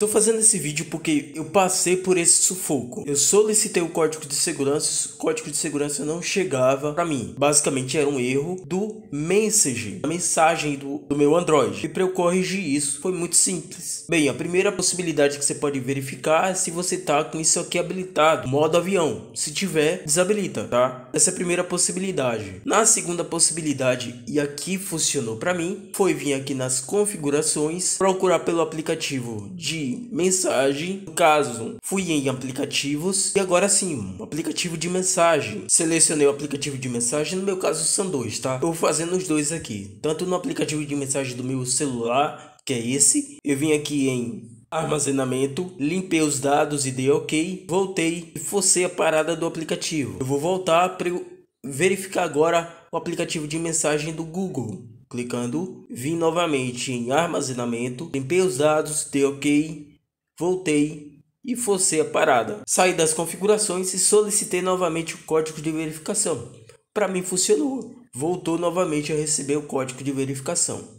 Tô fazendo esse vídeo porque eu passei por esse sufoco. Eu solicitei o código de segurança, o código de segurança não chegava para mim. Basicamente era um erro do message, a mensagem do, do meu Android. E para eu corrigir isso foi muito simples. Bem, a primeira possibilidade que você pode verificar é se você tá com isso aqui habilitado, modo avião. Se tiver, desabilita, tá? Essa é a primeira possibilidade. Na segunda possibilidade, e aqui funcionou para mim, foi vir aqui nas configurações, procurar pelo aplicativo de mensagem. No caso, fui em aplicativos e agora sim, um aplicativo de mensagem. Selecionei o aplicativo de mensagem, no meu caso são dois, tá? Eu vou fazendo os dois aqui, tanto no aplicativo de mensagem do meu celular, que é esse, eu vim aqui em armazenamento, limpei os dados e dei OK, voltei e forcei a parada do aplicativo. Eu vou voltar para verificar agora o aplicativo de mensagem do Google. Clicando, vim novamente em armazenamento, limpei os dados, dei OK, voltei e forcei a parada. Saí das configurações e solicitei novamente o código de verificação. Para mim funcionou. Voltou novamente a receber o código de verificação.